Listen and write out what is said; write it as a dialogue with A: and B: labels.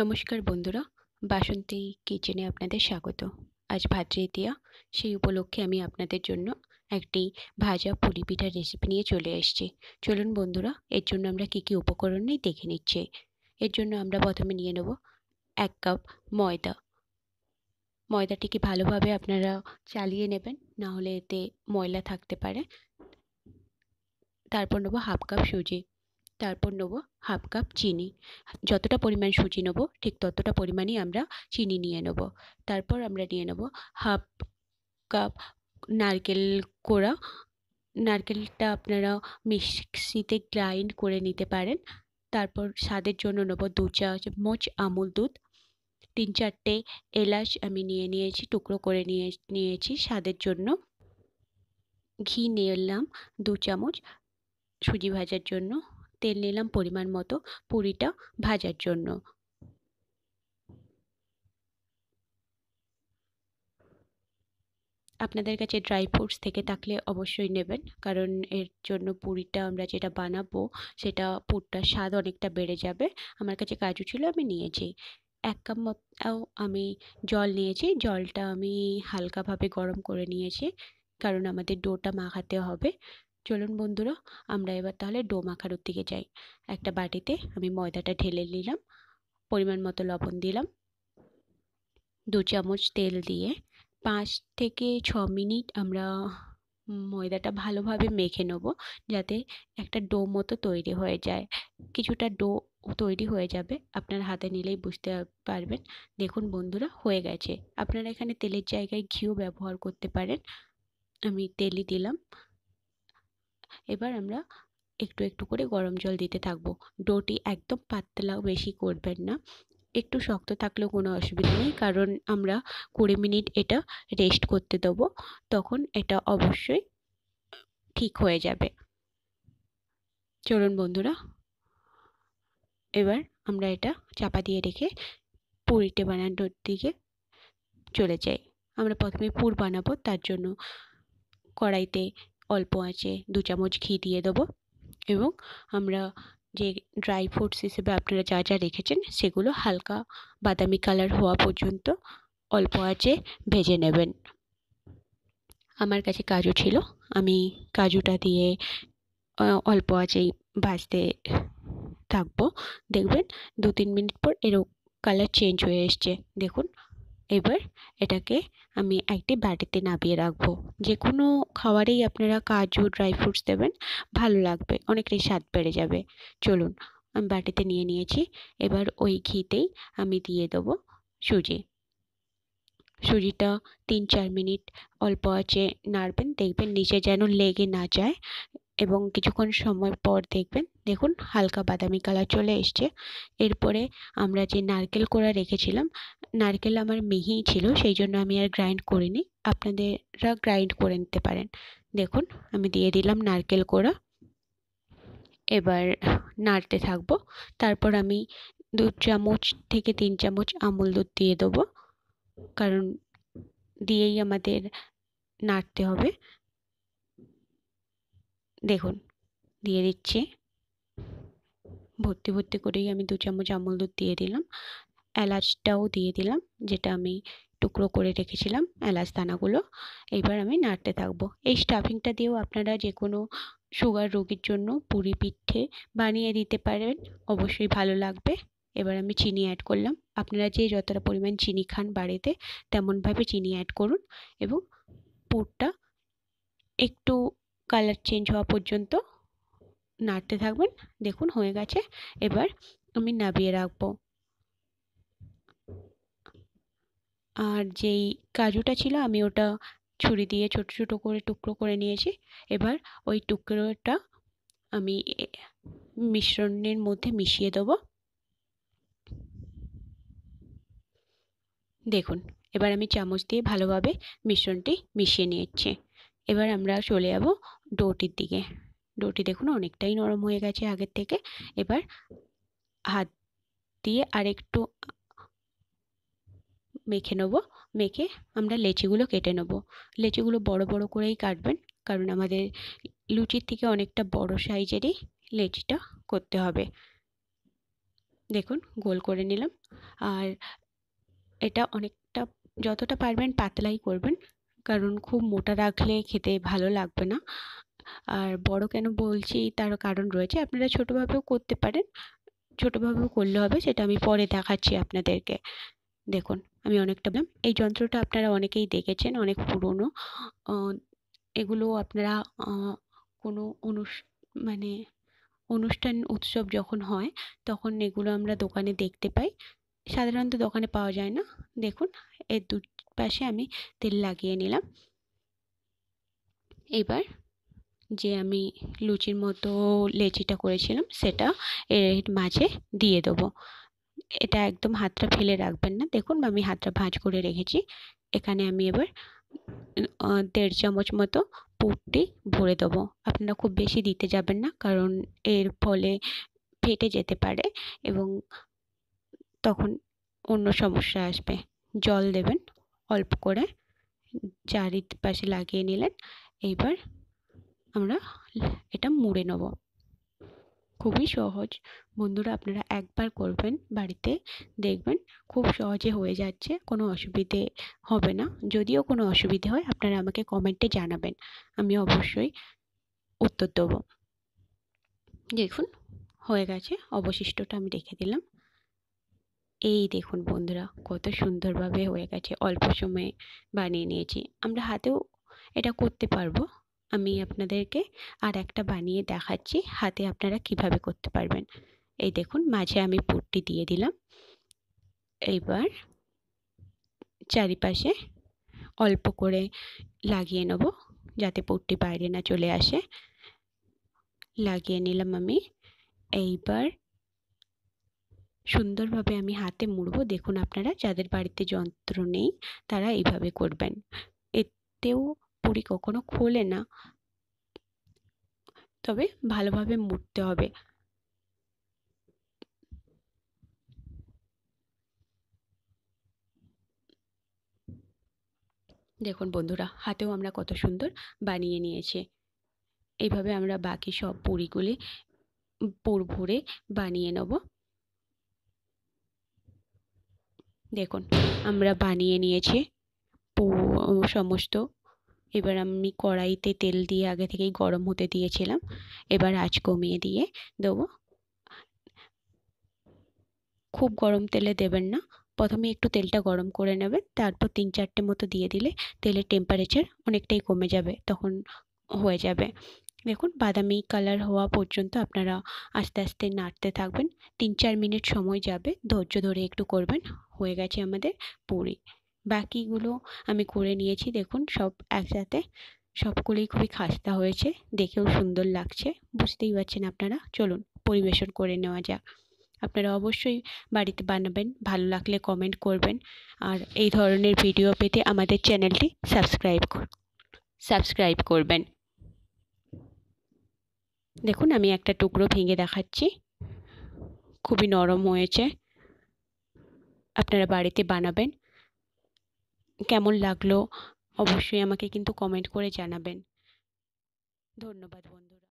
A: নমস্কার বন্ধুরা বাসন্তী কিচেনে আপনাদের স্বাগত আজ ভাতৃতীয়া সেই উপলক্ষে আমি আপনাদের জন্য একটি ভাজা পুলি পিঠার রেসিপি নিয়ে চলে এসেছি চলুন বন্ধুরা এর জন্য আমরা কি কি উপকরণ নিয়ে দেখে নিচ্ছি এর জন্য আমরা প্রথমে নিয়ে নেব এক কাপ ময়দা ময়দাটিকে ভালোভাবে আপনারা চালিয়ে নেবেন না হলে এতে ময়লা থাকতে পারে তারপর নেবো হাফ কাপ সুজি তারপর নেবো হাফ কাপ চিনি যতটা পরিমাণ সুজি নেবো ঠিক ততটা পরিমাণই আমরা চিনি নিয়ে নেব তারপর আমরা নিয়ে নেব হাফ কাপ নারকেল কোড়া নারকেলটা আপনারা মিক্সিতে গ্রাইন্ড করে নিতে পারেন তারপর স্বাদের জন্য নেবো দু চামচ আমুল দুধ তিন চারটে এলাচ আমি নিয়ে নিয়েছি টুকরো করে নিয়ে নিয়েছি স্বাদের জন্য ঘি নিয়ে এলাম দু চামচ সুজি ভাজার জন্য তেল নিলাম পরিমাণ মতো পুরিটা ভাজার জন্য আপনাদের কাছে ড্রাই ফ্রুটস থেকে থাকলে অবশ্যই নেবেন কারণ এর জন্য পুরিটা আমরা যেটা বানাবো সেটা পুরটার স্বাদ অনেকটা বেড়ে যাবে আমার কাছে কাজু ছিল আমি নিয়েছি এক কাপ মতো আমি জল নিয়েছি জলটা আমি হালকাভাবে গরম করে নিয়েছি কারণ আমাদের ডোটা মাখাতে হবে চলুন বন্ধুরা আমরা এবার তাহলে ডো মাখানোর দিকে যাই একটা বাটিতে আমি ময়দাটা ঢেলে নিলাম পরিমাণ মতো লবণ দিলাম দু চামচ তেল দিয়ে পাঁচ থেকে ছ মিনিট আমরা ময়দাটা ভালোভাবে মেখে নেব যাতে একটা ডো মতো তৈরি হয়ে যায় কিছুটা ডো তৈরি হয়ে যাবে আপনার হাতে নিলেই বুঝতে পারবেন দেখুন বন্ধুরা হয়ে গেছে আপনারা এখানে তেলের জায়গায় ঘিও ব্যবহার করতে পারেন আমি তেলই দিলাম এবার আমরা একটু একটু করে গরম জল দিতে থাকবো ডোটি একদম পাতলা বেশি করবেন না একটু শক্ত থাকলেও কোনো অসুবিধা নেই কারণ আমরা কুড়ি মিনিট এটা রেস্ট করতে দেবো তখন এটা অবশ্যই ঠিক হয়ে যাবে চলুন বন্ধুরা এবার আমরা এটা চাপা দিয়ে রেখে পুরিটে বানানোর দিকে চলে যাই আমরা প্রথমে পুর বানাবো তার জন্য কড়াইতে অল্প আঁচে দু চামচ ঘি দিয়ে দেবো এবং আমরা যে ড্রাই ফ্রুটস হিসেবে আপনারা যা যা রেখেছেন সেগুলো হালকা বাদামি কালার হওয়া পর্যন্ত অল্প আঁচে ভেজে নেবেন আমার কাছে কাজু ছিল আমি কাজুটা দিয়ে অল্প আঁচেই ভাজতে থাকবো দেখবেন দু তিন মিনিট পর এরকম কালার চেঞ্জ হয়ে এসছে দেখুন এবার এটাকে আমি একটি বাটিতে নামিয়ে রাখবো যে কোনো খাবারেই আপনারা কাজু ড্রাই ফ্রুটস দেবেন ভালো লাগবে অনেকটাই স্বাদ বেড়ে যাবে চলুন আমি বাটিতে নিয়ে নিয়েছি এবার ওই ঘিতেই আমি দিয়ে দেবো সুজি সুজিটা তিন চার মিনিট অল্প আঁচে নাড়বেন দেখবেন নিচে যেন লেগে না যায় এবং কিছুক্ষণ সময় পর দেখবেন দেখুন হালকা বাদামি কালার চলে এসছে এরপরে আমরা যে নারকেল কোড়া রেখেছিলাম নারকেল আমার মিহি ছিল সেই জন্য আমি আর গ্রাইন্ড করিনি আপনাদেররা গ্রাইন্ড করে নিতে পারেন দেখুন আমি দিয়ে দিলাম নারকেল কোড়া এবার নাড়তে থাকবো তারপর আমি দু চামচ থেকে তিন চামচ আমুল দুধ দিয়ে দেবো কারণ দিয়েই আমাদের নাড়তে হবে দেখুন দিয়ে দিচ্ছি ভর্তি ভর্তি করেই আমি দু চামচ আমল দুধ দিয়ে দিলাম এলাচটাও দিয়ে দিলাম যেটা আমি টুকরো করে রেখেছিলাম এলাচ দানাগুলো এবার আমি নাড়তে থাকবো এই স্টাফিংটা দিয়েও আপনারা যে কোনো সুগার রোগীর জন্য পুরি পিঠে বানিয়ে দিতে পারেন অবশ্যই ভালো লাগবে এবার আমি চিনি অ্যাড করলাম আপনারা যে যতটা পরিমাণ চিনি খান বাড়িতে তেমনভাবে চিনি অ্যাড করুন এবং পুরটা একটু কালার চেঞ্জ হওয়া পর্যন্ত নাড়তে থাকবেন দেখুন হয়ে গেছে এবার আমি নাবিয়ে রাখবো আর যেই কাজুটা ছিল আমি ওটা ছুরি দিয়ে ছোট ছোট করে টুকরো করে নিয়েছি এবার ওই টুকরোটা আমি মিশ্রণের মধ্যে মিশিয়ে দেব দেখুন এবার আমি চামচ দিয়ে ভালোভাবে মিশ্রণটি মিশিয়ে নিয়েছি এবার আমরা চলে যাব ডোটির দিকে ডোটি দেখুন অনেকটাই নরম হয়ে গেছে আগের থেকে এবার হাত দিয়ে আরেকটু মেখে নেব মেখে আমরা লেচিগুলো কেটে নেব লেচিগুলো বড় বড় করেই কাটবেন কারণ আমাদের লুচির থেকে অনেকটা বড় সাইজেরই লেচিটা করতে হবে দেখুন গোল করে নিলাম আর এটা অনেকটা যতটা পারবেন পাতলাই করবেন কারণ খুব মোটা রাখলে খেতে ভালো লাগবে না আর বড় কেন বলছি তার কারণ রয়েছে আপনারা ছোটোভাবেও করতে পারেন ছোটোভাবেও করলে হবে সেটা আমি পরে দেখাচ্ছি আপনাদেরকে দেখুন আমি অনেকটা এই যন্ত্রটা আপনারা অনেকেই দেখেছেন অনেক পুরনো এগুলো আপনারা কোনো অনুষ মানে অনুষ্ঠান উৎসব যখন হয় তখন এগুলো আমরা দোকানে দেখতে পাই সাধারণত দোকানে পাওয়া যায় না দেখুন এর দু পাশে আমি তেল লাগিয়ে নিলাম এবার যে আমি লুচির মতো লেচিটা করেছিলাম সেটা এর মাঝে দিয়ে দেবো এটা একদম হাতটা ফেলে রাখবেন না দেখুন আমি হাতটা ভাঁজ করে রেখেছি এখানে আমি এবার দেড় চামচ মতো পুটটি ভরে দেবো আপনারা খুব বেশি দিতে যাবেন না কারণ এর ফলে ফেটে যেতে পারে এবং তখন অন্য সমস্যা আসবে জল দেবেন অল্প করে চারিত পাশে লাগিয়ে নিলেন এইবার আমরা এটা মুড়ে নেব খুবই সহজ বন্ধুরা আপনারা একবার করবেন বাড়িতে দেখবেন খুব সহজে হয়ে যাচ্ছে কোনো অসুবিধে হবে না যদিও কোনো অসুবিধে হয় আপনারা আমাকে কমেন্টে জানাবেন আমি অবশ্যই উত্তর দেবো দেখুন হয়ে গেছে অবশিষ্টটা আমি রেখে দিলাম এই দেখুন বন্ধুরা কত সুন্দরভাবে হয়ে গেছে অল্প সময়ে বানিয়ে নিয়েছি আমরা হাতেও এটা করতে পারবো আমি আপনাদেরকে আর একটা বানিয়ে দেখাচ্ছি হাতে আপনারা কিভাবে করতে পারবেন এই দেখুন মাঝে আমি পুরটি দিয়ে দিলাম এইবার চারিপাশে অল্প করে লাগিয়ে নেব যাতে পুরটি বাইরে না চলে আসে লাগিয়ে নিলাম আমি এইবার সুন্দরভাবে আমি হাতে মুড়বো দেখুন আপনারা যাদের বাড়িতে যন্ত্র নেই তারা এইভাবে করবেন এতেও পুরি কখনো খোলে না তবে ভালোভাবে মুড়তে হবে দেখুন বন্ধুরা হাতেও আমরা কত সুন্দর বানিয়ে নিয়েছি এইভাবে আমরা বাকি সব পুরিগুলি পুর ভরে বানিয়ে নেবো দেখুন আমরা বানিয়ে নিয়েছি সমস্ত এবার আমি কড়াইতে তেল দিয়ে আগে থেকেই গরম হতে দিয়েছিলাম এবার আঁচ কমিয়ে দিয়ে দেবো খুব গরম তেলে দেবেন না প্রথমে একটু তেলটা গরম করে নেবেন তারপর তিন চারটে মতো দিয়ে দিলে তেলের টেম্পারেচার অনেকটাই কমে যাবে তখন হয়ে যাবে দেখুন বাদামি কালার হওয়া পর্যন্ত আপনারা আস্তে আস্তে নাড়তে থাকবেন তিন চার মিনিট সময় যাবে ধৈর্য ধরে একটু করবেন হয়ে গেছে আমাদের পুরি বাকিগুলো আমি করে নিয়েছি দেখুন সব একসাথে সবগুলোই খুবই খাস্তা হয়েছে দেখেও সুন্দর লাগছে বুঝতেই পারছেন আপনারা চলুন পরিবেশন করে নেওয়া যাক আপনারা অবশ্যই বাড়িতে বানাবেন ভালো লাগলে কমেন্ট করবেন আর এই ধরনের ভিডিও পেতে আমাদের চ্যানেলটি সাবস্ক্রাইব সাবস্ক্রাইব করবেন দেখুন আমি একটা টুকরো ভেঙে দেখাচ্ছি খুবই নরম হয়েছে আপনারা বাড়িতে বানাবেন কেমন লাগলো অবশ্যই আমাকে কিন্তু কমেন্ট করে জানাবেন ধন্যবাদ বন্ধু